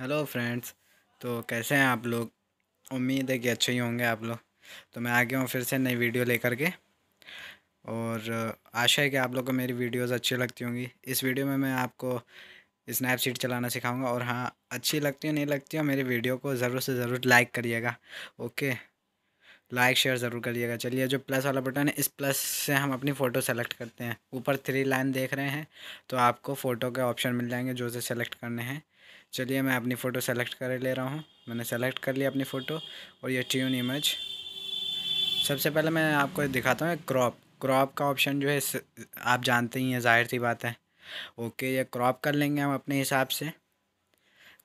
hello friends तो कैसे हैं आप लोग उम्मीद है कि अच्छे ही होंगे आप लोग तो मैं आ गया हूँ फिर से नई वीडियो लेकर के और आशा है कि आप लोग को मेरी वीडियोस अच्छी लगती होंगी इस वीडियो में मैं आपको स्नैपशीट चलाना सिखाऊंगा और हाँ अच्छी लगती हो नहीं लगती हो मेरी वीडियो को ज़रूर से ज़रूर लाइक करिएगा ओके लाइक शेयर ज़रूर करिएगा चलिए जो प्लस वाला बटन है इस प्लस से हम अपनी फ़ोटो सेलेक्ट करते हैं ऊपर थ्री लाइन देख रहे हैं तो आपको फ़ोटो के ऑप्शन मिल जाएंगे जो से सेलेक्ट करने हैं चलिए मैं अपनी फ़ोटो सेलेक्ट कर ले रहा हूँ मैंने सेलेक्ट कर लिया अपनी फ़ोटो और ये ट्यून इमेज सबसे पहले मैं आपको दिखाता हूँ क्रॉप क्रॉप का ऑप्शन जो है आप जानते ही हैं जाहिर सी बात है ओके ये क्रॉप कर लेंगे हम अपने हिसाब से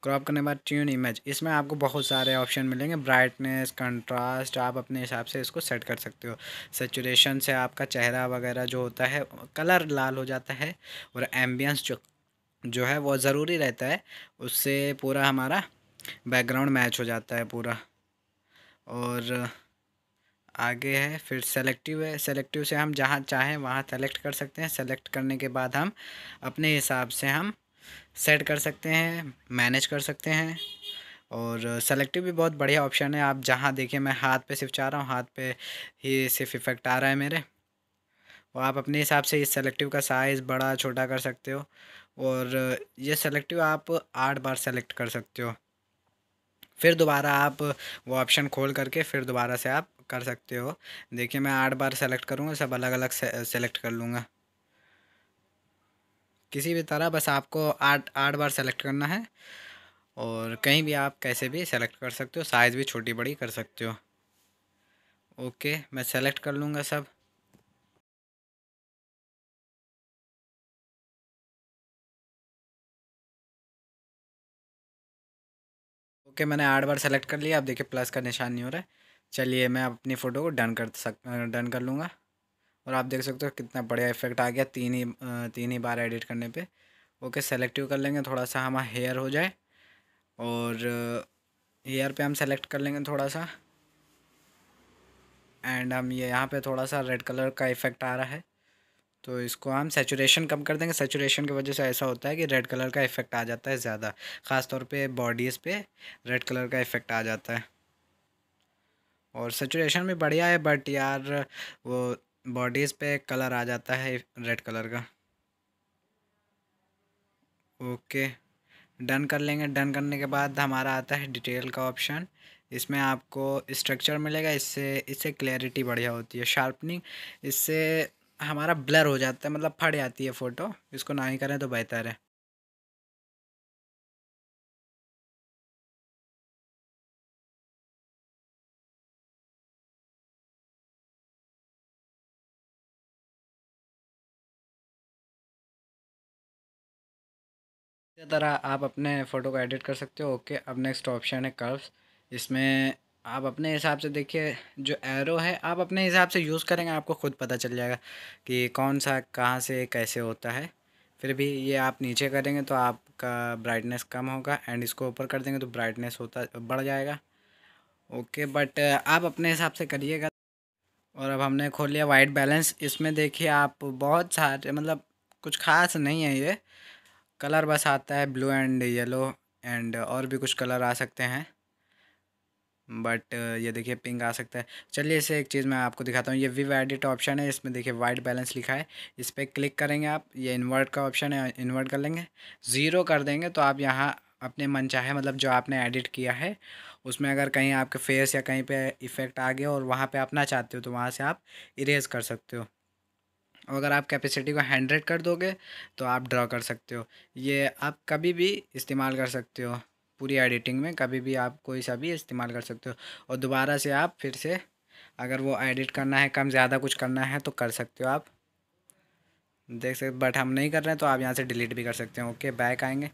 क्रॉप करने के बाद ट्यून इमेज इसमें आपको बहुत सारे ऑप्शन मिलेंगे ब्राइटनेस कंट्रास्ट आप अपने हिसाब से इसको सेट कर सकते हो सेचुरेशन से आपका चेहरा वगैरह जो होता है कलर लाल हो जाता है और एम्बियंस जो जो है वो ज़रूरी रहता है उससे पूरा हमारा बैकग्राउंड मैच हो जाता है पूरा और आगे है फिर सेलेक्टिव है सेलेक्टिव से हम जहाँ चाहें वहाँ सेलेक्ट कर सकते हैं सेलेक्ट करने के बाद हम अपने हिसाब से हम सेट कर सकते हैं मैनेज कर सकते हैं और सेलेक्टिव भी बहुत बढ़िया ऑप्शन है आप जहाँ देखिए मैं हाथ पे सिर्फ चाह रहा हूँ हाथ पे ही सिर्फ इफ़ेक्ट आ रहा है मेरे और आप अपने हिसाब से इस सेलेक्टिव का साइज़ बड़ा छोटा कर सकते हो और ये सेलेक्टिव आप आठ बार सेलेक्ट कर सकते हो फिर दोबारा आप वो ऑप्शन खोल करके फिर दोबारा से आप कर सकते हो देखिए मैं आठ बार सेलेक्ट करूँगा सब अलग अलग से, सेलेक्ट कर लूँगा किसी भी तरह बस आपको आठ आठ बार सेलेक्ट करना है और कहीं भी आप कैसे भी सेलेक्ट कर सकते हो साइज़ भी छोटी बड़ी कर सकते हो ओके मैं सेलेक्ट कर लूँगा सब ओके मैंने आठ बार सेलेक्ट कर लिया आप देखिए प्लस का निशान नहीं हो रहा है चलिए मैं अपनी फ़ोटो को डन कर सक डन कर लूँगा और आप देख सकते हो कितना बढ़िया इफेक्ट आ गया तीन ही तीन ही बार एडिट करने पे ओके सेलेक्टिव कर लेंगे थोड़ा सा हमारा हेयर हो जाए और हेयर पे हम सेलेक्ट कर लेंगे थोड़ा सा एंड हम ये यहाँ पे थोड़ा सा रेड कलर का इफेक्ट आ रहा है तो इसको हम सेचुरेशन कम कर देंगे सेचुरेशन की वजह से ऐसा होता है कि रेड कलर का इफ़ेक्ट आ जाता है ज़्यादा ख़ास तौर पे बॉडीज़ पे रेड कलर का इफ़ेक्ट आ जाता है और सेचुरेशन भी बढ़िया है बट यार वो बॉडीज़ पे कलर आ जाता है रेड कलर का ओके डन कर लेंगे डन करने के बाद हमारा आता है डिटेल का ऑप्शन इसमें आपको स्ट्रक्चर मिलेगा इससे इससे क्लैरिटी बढ़िया होती है शार्पनिंग इससे हमारा ब्लर हो जाता है मतलब फट जाती है फ़ोटो इसको ना ही करें तो बेहतर है तरह आप अपने फ़ोटो को एडिट कर सकते हो ओके अब नेक्स्ट ऑप्शन है कर्व्स इसमें आप अपने हिसाब से देखिए जो एरो है आप अपने हिसाब से यूज़ करेंगे आपको खुद पता चल जाएगा कि कौन सा कहाँ से कैसे होता है फिर भी ये आप नीचे करेंगे तो आपका ब्राइटनेस कम होगा एंड इसको ऊपर कर देंगे तो ब्राइटनेस होता बढ़ जाएगा ओके बट आप अपने हिसाब से करिएगा और अब हमने खोल लिया वाइट बैलेंस इसमें देखिए आप बहुत सारे मतलब कुछ खास नहीं है ये कलर बस आता है ब्लू एंड येलो एंड और भी कुछ कलर आ सकते हैं बट ये देखिए पिंक आ सकता है चलिए इसे एक चीज़ मैं आपको दिखाता हूँ ये वी एडिट ऑप्शन है इसमें देखिए वाइट बैलेंस लिखा है इस पर क्लिक करेंगे आप ये इन्वर्ट का ऑप्शन है इन्वर्ट कर लेंगे ज़ीरो कर देंगे तो आप यहाँ अपने मन चाहे मतलब जो आपने एडिट किया है उसमें अगर कहीं आपके फेस या कहीं पे इफ़ेक्ट आ गया और वहाँ पे आप ना चाहते हो तो वहाँ से आप इरेज कर सकते हो और अगर आप कैपेसिटी को हंड्रेड कर दोगे तो आप ड्रॉ कर सकते हो ये आप कभी भी इस्तेमाल कर सकते हो पूरी एडिटिंग में कभी भी आप कोई सा भी इस्तेमाल कर सकते हो और दोबारा से आप फिर से अगर वो एडिट करना है कम ज़्यादा कुछ करना है तो कर सकते हो आप देख सकते बट हम नहीं कर रहे हैं तो आप यहाँ से डिलीट भी कर सकते हो ओके बैक आएंगे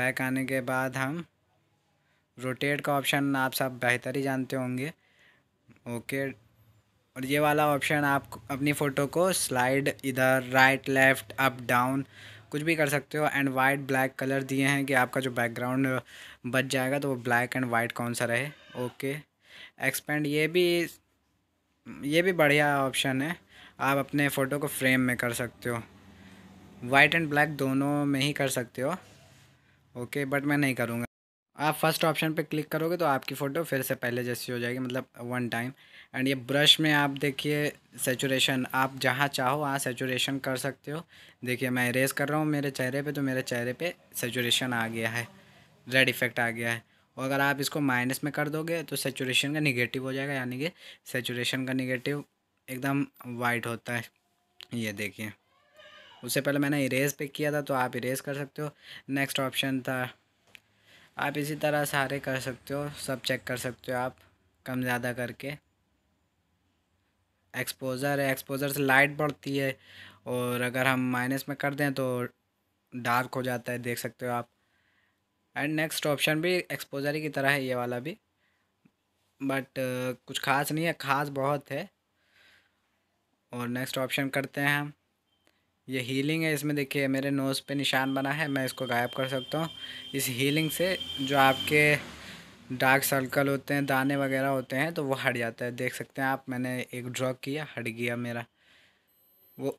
बैक आने के बाद हम रोटेट का ऑप्शन आप सब बेहतर ही जानते होंगे ओके और ये वाला ऑप्शन आप अपनी फ़ोटो को स्लाइड इधर राइट लेफ़्ट अप डाउन कुछ भी कर सकते हो एंड वाइट ब्लैक कलर दिए हैं कि आपका जो बैकग्राउंड बच जाएगा तो वो ब्लैक एंड वाइट कौन सा रहे ओके एक्सपेंड ये भी ये भी बढ़िया ऑप्शन है आप अपने फ़ोटो को फ्रेम में कर सकते हो वाइट एंड ब्लैक दोनों में ही कर सकते हो ओके बट मैं नहीं करूँगा आप फर्स्ट ऑप्शन पे क्लिक करोगे तो आपकी फ़ोटो फिर से पहले जैसी हो जाएगी मतलब वन टाइम एंड ये ब्रश में आप देखिए सेचुरेशन आप जहाँ चाहो वहाँ सेचुरेशन कर सकते हो देखिए मैं इरेज कर रहा हूँ मेरे चेहरे पे तो मेरे चेहरे पे सेचुरेशन आ गया है रेड इफ़ेक्ट आ गया है और अगर आप इसको माइनस में कर दोगे तो सेचुरेशन का निगेटिव हो जाएगा यानी कि सेचुरेशन का निगेटिव एकदम वाइट होता है ये देखिए उससे पहले मैंने इरेज पे किया था तो आप इरेज कर सकते हो नेक्स्ट ऑप्शन था आप इसी तरह सारे कर सकते हो सब चेक कर सकते हो आप कम ज़्यादा करके एक्सपोज़र है एक्सपोज़र से लाइट बढ़ती है और अगर हम माइनस में कर दें तो डार्क हो जाता है देख सकते हो आप एंड नेक्स्ट ऑप्शन भी एक्सपोज़र ही की तरह है ये वाला भी बट कुछ ख़ास नहीं है ख़ास बहुत है और नेक्स्ट ऑप्शन करते हैं हम ये हीलिंग है इसमें देखिए मेरे नोज़ पे निशान बना है मैं इसको गायब कर सकता हूँ इस हीलिंग से जो आपके डार्क सर्कल होते हैं दाने वगैरह होते हैं तो वो हट जाता है देख सकते हैं आप मैंने एक ड्रॉ किया हट गया मेरा वो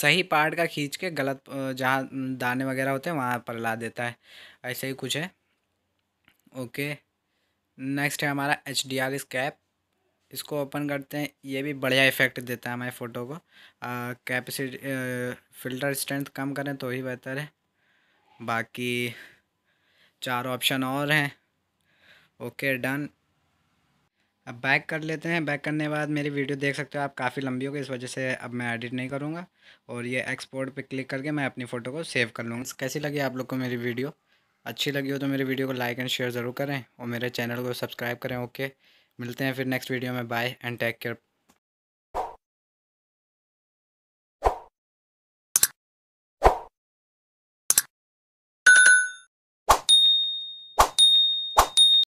सही पार्ट का खींच के गलत जहाँ दाने वगैरह होते हैं वहाँ पर ला देता है ऐसे ही कुछ है ओके नेक्स्ट है हमारा एच डी आर स्कैप इसको ओपन करते हैं ये भी बढ़िया इफेक्ट देता है हमारे फ़ोटो को कैपेसिटी फ़िल्टर स्ट्रेंथ कम करें तो ही बेहतर है बाकी चार ऑप्शन और हैं ओके डन अब बैक कर लेते हैं बैक करने के बाद मेरी वीडियो देख सकते हो आप काफ़ी लंबी होगी इस वजह से अब मैं एडिट नहीं करूँगा और ये एक्सपोर्ट पे क्लिक करके मैं अपनी फ़ोटो को सेव कर लूँगा कैसी लगी आप लोग को मेरी वीडियो अच्छी लगी हो तो मेरी वीडियो को लाइक एंड शेयर ज़रूर करें और मेरे चैनल को सब्सक्राइब करें ओके मिलते हैं फिर नेक्स्ट वीडियो में बाय एंड टेक केयर